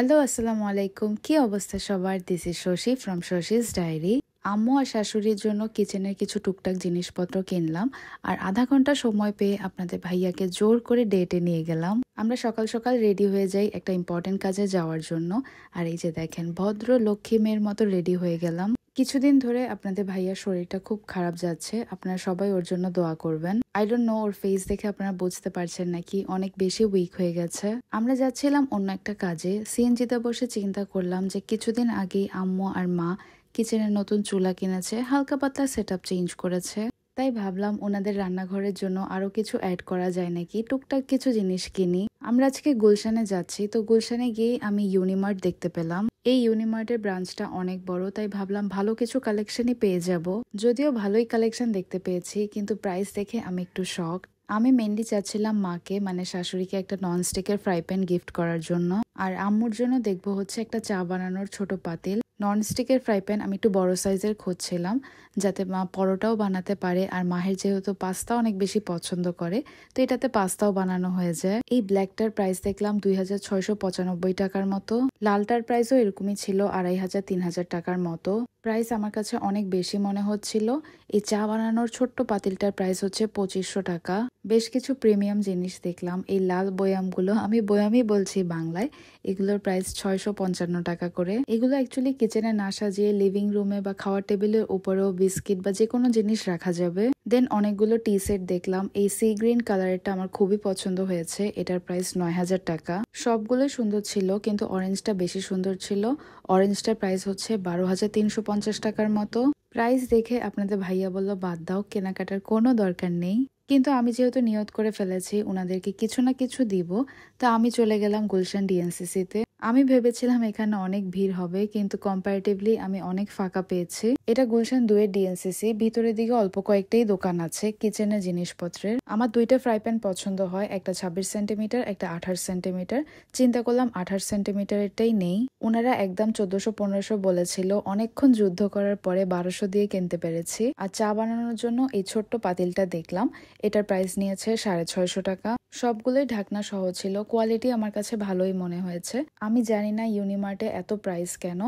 hello আসসালামু আলাইকুম কি অবস্থা সবার this is Shashi from Shashi's diary আম্মু আর শাশুড়ির জন্য কিচেনের কিছু টুকটাক জিনিসপত্র কিনলাম আর আধা ঘন্টা সময় পেয়ে আপনাদের ভাইয়াকে জোর করে ডেটে নিয়ে গেলাম আমরা সকাল সকাল রেডি হয়ে যাই একটা ইম্পর্টেন্ট কাজে যাওয়ার জন্য আর এই যে দেখেন ভদ্র লক্ষ্মী মেয়ের মতো রেডি হয়ে গেলাম কিছুদিন ধরে আপনাদের ভাইয়ার শরীরটা খুব খারাপ যাচ্ছে আপনারা সবাই ওর জন্য দোয়া করবেন আই ডোন্ট নো ওর ফেস দেখে আপনারা বুঝতে পারছেন নাকি অনেক বেশি উইক হয়ে গেছে আমরা যাচ্ছিলাম অন্য একটা কাজে সিএনজিতে বসে চিন্তা করলাম যে কিছুদিন আগেই আম্মু আর মা কিচেনের নতুন চুলা কিনেছে হালকা পাতলা সেট চেঞ্জ করেছে তাই ভাবলাম ওনাদের রান্নাঘরের জন্য আরও কিছু অ্যাড করা যায় নাকি টুকটাক কিছু জিনিস কিনি আমরা আজকে গুলশানে যাচ্ছি তো গুলশানে গিয়ে আমি ইউনিমার্ট দেখতে পেলাম এই ইউনিমার্টের ব্রাঞ্চটা অনেক বড় তাই ভাবলাম ভালো কিছু কালেকশনই পেয়ে যাব যদিও ভালোই কালেকশন দেখতে পেয়েছি কিন্তু প্রাইস দেখে আমি একটু শখ আমি মেনলি চাচ্ছিলাম মাকে মানে শাশুড়িকে একটা ননস্টিকের ফ্রাই প্যান গিফট করার জন্য আর আম্মুর জন্য দেখবো হচ্ছে একটা চা বানানোর ছোট পাতিল ননস্টিকের ফ্রাই প্যান আমি একটু বড় সাইজের খুঁজছিলাম যাতে মা পরোটাও বানাতে পারে আর মাহের যেহেতু পাস্তা অনেক বেশি পছন্দ করে তো এটাতে পাস্তাও বানানো হয়ে যায় এই ব্ল্যাকটার প্রাইস দেখলাম দুই টাকার মতো লালটার প্রাইসও এরকমই ছিল আড়াই হাজার তিন হাজার টাকার মতো প্রাইস আমার কাছে অনেক বেশি মনে হচ্ছিল এই চা বানানোর ছোট্ট পাতিলটার প্রাইস হচ্ছে পঁচিশশো টাকা বেশ কিছু প্রিমিয়াম জিনিস দেখলাম এই লাল বয়ামগুলো আমি বয়ামই বলছি বাংলায় এগুলোর প্রাইস ছয়শো পঞ্চান্ন টাকা করে এগুলো অ্যাকচুয়ালি কিচেনে না সাজিয়ে লিভিং রুমে বা খাওয়ার টেবিলের উপরেও বিস্কিট বা যে কোনো জিনিস রাখা যাবে দেন অনেকগুলো টি সেট দেখলাম এই সি গ্রিন কালারেরটা আমার খুবই পছন্দ হয়েছে এটার প্রাইস নয় হাজার টাকা সবগুলোই সুন্দর ছিল কিন্তু অরেঞ্জটা বেশি সুন্দর ছিল অরেঞ্জটার প্রাইস হচ্ছে বারো হাজার তিনশো পঞ্চাশ টাকার মতো প্রাইস দেখে আপনাদের ভাইয়া বলল বাদ দাও কেনাকাটার কোনো দরকার নেই কিন্তু আমি যেহেতু নিয়ত করে ফেলেছি ওনাদেরকে কিছু না কিছু দিব তা আমি চলে গেলাম গুলশান ডিএনসিসিতে আমি ভেবেছিলাম এখানে অনেক ভিড় হবে কিন্তু কম্পারেটিভলি আমি অনেক ফাঁকা পেয়েছি এটা গুলশান দুয়ে ডিএনসিসি ভিতরের দিকে অল্প কয়েকটাই দোকান আছে কিচেনের জিনিসপত্রের আমার দুইটা ফ্রাই প্যান পছন্দ হয় একটা ছাব্বিশ সেন্টিমিটার একটা আঠাশ সেন্টিমিটার চিন্তা করলাম আঠাশ সেন্টিমিটারেরটাই নেই ওনারা একদম চোদ্দশো পনেরোশো বলেছিল অনেকক্ষণ যুদ্ধ করার পরে বারোশো দিয়ে কিনতে পেরেছি আর চা বানানোর জন্য এই ছোট্ট পাতিলটা দেখলাম এটার প্রাইস নিয়েছে সাড়ে ছয়শো টাকা সবগুলোই ঢাকনা সহ ছিল কোয়ালিটি আমার কাছে ভালোই মনে হয়েছে আমি জানি না ইউনিমার্টে এত প্রাইস কেন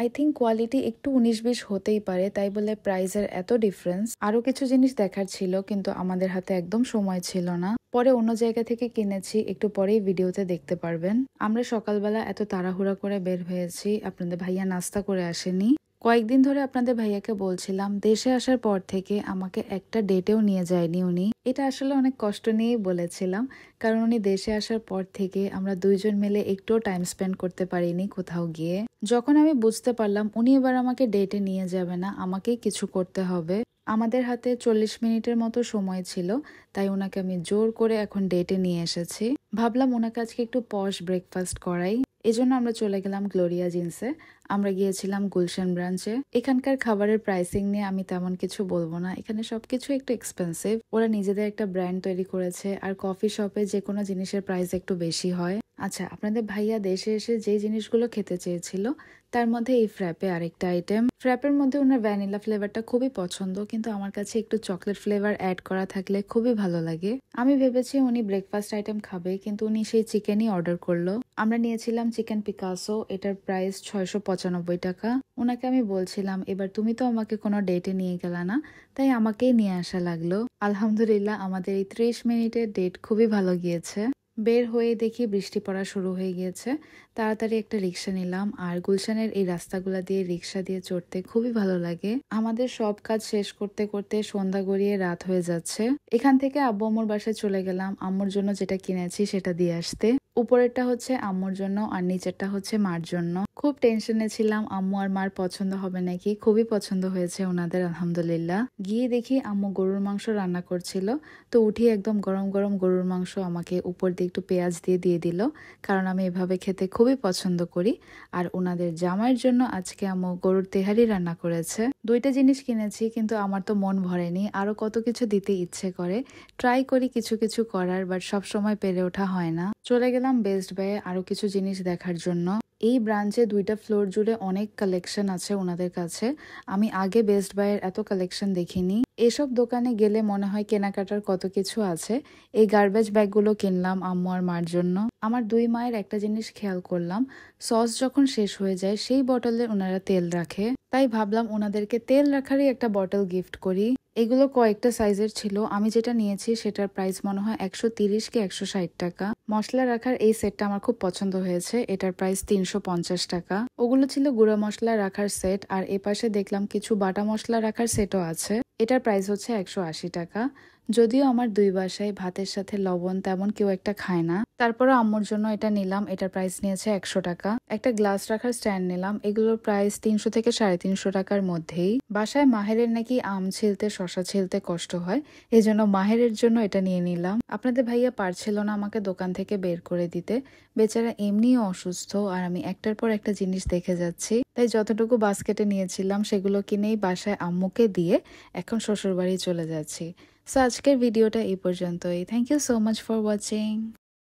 আই থিঙ্ক কোয়ালিটি একটু উনিশ বিশ হতেই পারে তাই বলে প্রাইসের এত ডিফারেন্স আরও কিছু জিনিস দেখার ছিল কিন্তু আমাদের হাতে একদম সময় ছিল না পরে অন্য জায়গা থেকে কিনেছি একটু পরেই ভিডিওতে দেখতে পারবেন আমরা সকালবেলা এত তাড়াহুড়া করে বের হয়েছি আপনাদের ভাইয়া নাস্তা করে আসেনি কয়েকদিন ধরে আপনাদের ভাইয়াকে বলছিলাম দেশে আসার পর থেকে আমাকে একটা ডেটেও নিয়ে যায়নি উনি এটা আসলে অনেক কষ্ট নিয়েই বলেছিলাম কারণ উনি দেশে আসার পর থেকে আমরা দুইজন মিলে একটুও টাইম স্পেন্ড করতে পারিনি কোথাও গিয়ে যখন আমি বুঝতে পারলাম উনি এবার আমাকে ডেটে নিয়ে যাবে না আমাকেই কিছু করতে হবে আমাদের হাতে চল্লিশ মিনিটের মতো সময় ছিল তাই ওনাকে আমি জোর করে এখন ডেটে নিয়ে এসেছি ভাবলাম ওনাকে আজকে একটু পশ ব্রেকফাস্ট করাই এজন্য আমরা চলে গেলাম গ্লোরিয়া জিন্সে আমরা গিয়েছিলাম গুলশান ব্রাঞ্চে এখানকার খাবারের প্রাইসিং নিয়ে আমি তেমন কিছু বলবো না এখানে সবকিছু একটু এক্সপেন্সিভ ওরা নিজেদের একটা ব্র্যান্ড তৈরি করেছে আর কফি শপে যে কোনো জিনিসের প্রাইস একটু বেশি হয় আচ্ছা আপনাদের ভাইয়া দেশে এসে যে জিনিসগুলো খেতে চেয়েছিল তার মধ্যে এই ফ্র্যাপে আরেকটা আইটেম ফ্র্যাপের মধ্যে ওনার ভ্যানিলা ফ্লেভারটা খুবই পছন্দ কিন্তু আমার কাছে একটু চকলেট ফ্লেভার অ্যাড করা থাকলে খুবই ভালো লাগে আমি ভেবেছি উনি ব্রেকফাস্ট আইটেম খাবে কিন্তু উনি সেই চিকেনই অর্ডার করলো আমরা নিয়েছিলাম চিকেন পিকাসো এটার প্রাইস ছয়শো পঁচানব্বই টাকা ওনাকে আমি বলছিলাম এবার তুমি তো আমাকে কোনো ডেটে নিয়ে গেলা না তাই আমাকেই নিয়ে আসা লাগলো আলহামদুলিল্লাহ আমাদের এই ত্রিশ মিনিটের ডেট খুবই ভালো গিয়েছে বের হয়ে দেখি বৃষ্টি পড়া শুরু হয়ে গিয়েছে তাড়াতাড়ি একটা রিক্সা নিলাম আর গুলশানের এই রাস্তাগুলা দিয়ে রিক্সা দিয়ে চড়তে খুবই ভালো লাগে আমাদের সব কাজ শেষ করতে করতে সন্ধ্যা গড়িয়ে রাত হয়ে যাচ্ছে এখান থেকে আব্বু আম্মুর বাসায় চলে গেলাম আম্মুর জন্য যেটা কিনেছি সেটা দিয়ে আসতে উপরেরটা হচ্ছে আম্মুর জন্য আর নিচেরটা হচ্ছে মার জন্য খুব টেনশনে ছিলাম আম্মু আর মার পছন্দ হবে নাকি খুবই পছন্দ হয়েছে ওনাদের আলহামদুলিল্লাহ গিয়ে দেখি আম্মু গরুর মাংস রান্না করছিল তো উঠি একদম গরম গরম গরুর মাংস আমাকে উপর দিয়ে একটু পেঁয়াজ দিয়ে দিয়ে দিল কারণ আমি এভাবে খেতে খুব খুবই পছন্দ করি আর ওনাদের জামাইয়ের জন্য আজকে আমি গরুর তেহারি রান্না করেছে দুইটা জিনিস কিনেছি কিন্তু আমার তো মন ভরেনি আরও কত কিছু দিতে ইচ্ছে করে ট্রাই করি কিছু কিছু করার বাট সব সময় পেরে ওঠা হয় না চলে গেলাম বেস্ট বাইয়ে আরও কিছু জিনিস দেখার জন্য এই ব্রাঞ্চে দুইটা ফ্লোর জুড়ে অনেক কালেকশন আছে ওনাদের কাছে আমি আগে বেস্ট বাইয়ের এত কালেকশন দেখিনি এসব দোকানে গেলে মনে হয় কেনাকাটার কত কিছু আছে এই গার্বেজ ব্যাগগুলো কিনলাম আম্মু আর মার জন্য আমার দুই মায়ের একটা জিনিস খেয়াল করলাম সস যখন শেষ হয়ে যায় সেই বটলে ওনারা তেল রাখে তাই ভাবলাম ওনাদেরকে তেল রাখারই একটা বটল গিফট করি এগুলো কয়েকটা সাইজের ছিল আমি যেটা নিয়েছি সেটার প্রাইস মনে হয় একশো তিরিশ কি একশো ষাট টাকা মশলা রাখার এই সেটটা আমার খুব পছন্দ হয়েছে এটার প্রাইস তিনশো পঞ্চাশ টাকা ওগুলো ছিল গুঁড়া মশলা রাখার সেট আর এ পাশে দেখলাম কিছু বাটা মশলা রাখার সেটও আছে এটার প্রাইস হচ্ছে একশো আশি টাকা যদিও আমার দুই বাসায় ভাতের সাথে লবণ তেমন কেউ একটা খায় না তারপরে আম্মুর জন্য এটা নিলাম এটার প্রাইস নিয়েছে একশো টাকা একটা গ্লাস রাখার স্ট্যান্ড নিলাম এগুলোর প্রাইস তিনশো থেকে সাড়ে তিনশো টাকার মধ্যেই বাসায় মাহেরের নাকি আম ছিলতে শশা ছিলতে কষ্ট হয় এই জন্য মাহেরের জন্য এটা নিয়ে নিলাম আপনাদের ভাইয়া পারছিল না আমাকে দোকান থেকে বের করে দিতে বেচারা এমনিও অসুস্থ আর আমি একটার পর একটা জিনিস দেখে যাচ্ছি তাই যতটুকু বাস্কেটে নিয়েছিলাম সেগুলো কিনেই বাসায় আম্মুকে দিয়ে এখন শ্বশুরবাড়ি চলে যাচ্ছি সো আজকের ভিডিওটা এই পর্যন্তই thank you so much for watching